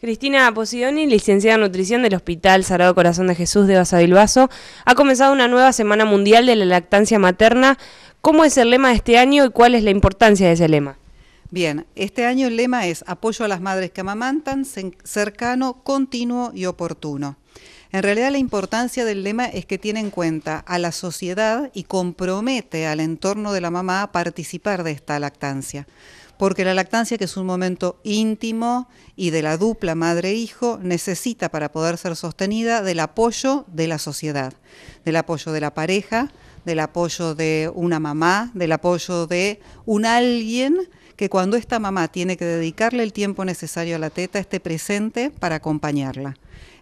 Cristina Posidoni, licenciada en nutrición del Hospital Sagrado Corazón de Jesús de Basavilbaso, ha comenzado una nueva Semana Mundial de la Lactancia Materna. ¿Cómo es el lema de este año y cuál es la importancia de ese lema? Bien, este año el lema es apoyo a las madres que amamantan, cercano, continuo y oportuno. En realidad la importancia del lema es que tiene en cuenta a la sociedad y compromete al entorno de la mamá a participar de esta lactancia porque la lactancia, que es un momento íntimo y de la dupla madre-hijo, necesita para poder ser sostenida del apoyo de la sociedad, del apoyo de la pareja, del apoyo de una mamá, del apoyo de un alguien que cuando esta mamá tiene que dedicarle el tiempo necesario a la teta esté presente para acompañarla.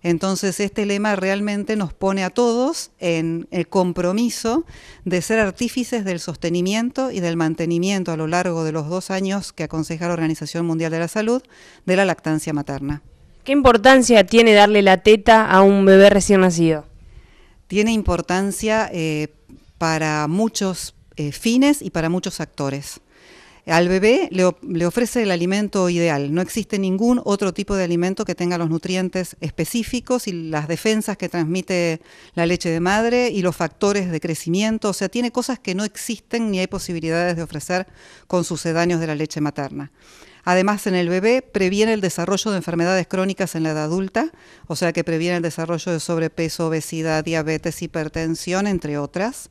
Entonces este lema realmente nos pone a todos en el compromiso de ser artífices del sostenimiento y del mantenimiento a lo largo de los dos años que aconseja la Organización Mundial de la Salud de la lactancia materna. ¿Qué importancia tiene darle la teta a un bebé recién nacido? Tiene importancia eh, para muchos eh, fines y para muchos actores. Al bebé le, ofrece el alimento ideal. No existe ningún otro tipo de alimento que tenga los nutrientes específicos y las defensas que transmite la leche de madre y los factores de crecimiento. O sea, tiene cosas que no existen ni hay posibilidades de ofrecer con sucedáneos de la leche materna. Además, en el bebé previene el desarrollo de enfermedades crónicas en la edad adulta, o sea que previene el desarrollo de sobrepeso, obesidad, diabetes, hipertensión, entre otras.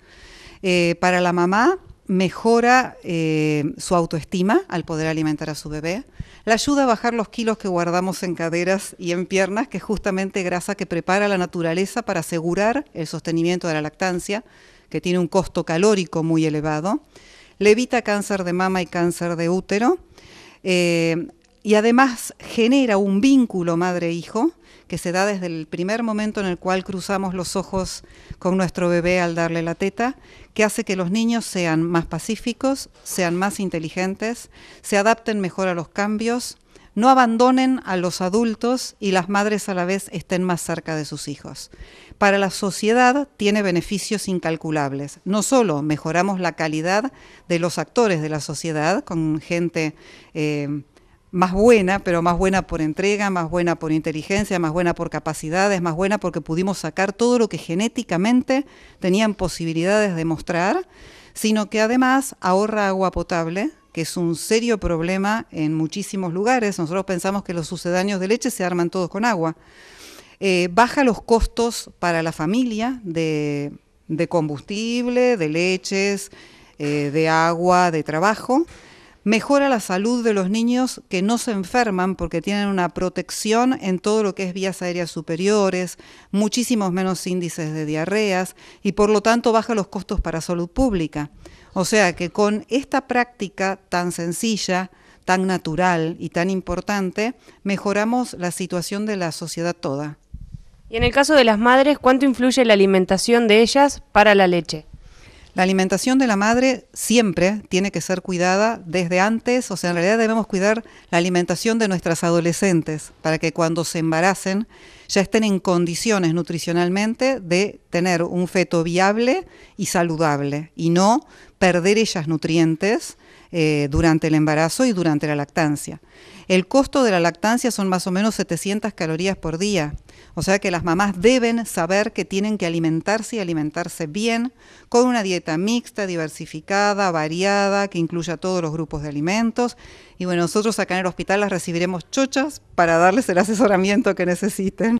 Eh, para la mamá, mejora eh, su autoestima al poder alimentar a su bebé, la ayuda a bajar los kilos que guardamos en caderas y en piernas, que es justamente grasa que prepara la naturaleza para asegurar el sostenimiento de la lactancia, que tiene un costo calórico muy elevado, le evita cáncer de mama y cáncer de útero, eh, y además genera un vínculo madre-hijo que se da desde el primer momento en el cual cruzamos los ojos con nuestro bebé al darle la teta, que hace que los niños sean más pacíficos, sean más inteligentes, se adapten mejor a los cambios, no abandonen a los adultos y las madres a la vez estén más cerca de sus hijos. Para la sociedad tiene beneficios incalculables. No solo mejoramos la calidad de los actores de la sociedad con gente... Eh, más buena, pero más buena por entrega, más buena por inteligencia, más buena por capacidades, más buena porque pudimos sacar todo lo que genéticamente tenían posibilidades de mostrar, sino que además ahorra agua potable, que es un serio problema en muchísimos lugares. Nosotros pensamos que los sucedáneos de leche se arman todos con agua. Eh, baja los costos para la familia de, combustible, de leches, eh, de agua, de trabajo mejora la salud de los niños que no se enferman porque tienen una protección en todo lo que es vías aéreas superiores, muchísimos menos índices de diarreas y por lo tanto baja los costos para salud pública. O sea que con esta práctica tan sencilla, tan natural y tan importante, mejoramos la situación de la sociedad toda. Y en el caso de las madres, ¿cuánto influye la alimentación de ellas para la leche? La alimentación de la madre siempre tiene que ser cuidada desde antes, o sea, en realidad debemos cuidar la alimentación de nuestras adolescentes para que cuando se embaracen ya estén en condiciones nutricionalmente de tener un feto viable y saludable y no perder ellas nutrientes eh, durante el embarazo y durante la lactancia. El costo de la lactancia son más o menos 700 calorías por día. O sea que las mamás deben saber que tienen que alimentarse y alimentarse bien con una dieta mixta, diversificada, variada, que incluya todos los grupos de alimentos. Y bueno, nosotros acá en el hospital las recibiremos chochas para darles el asesoramiento que necesiten.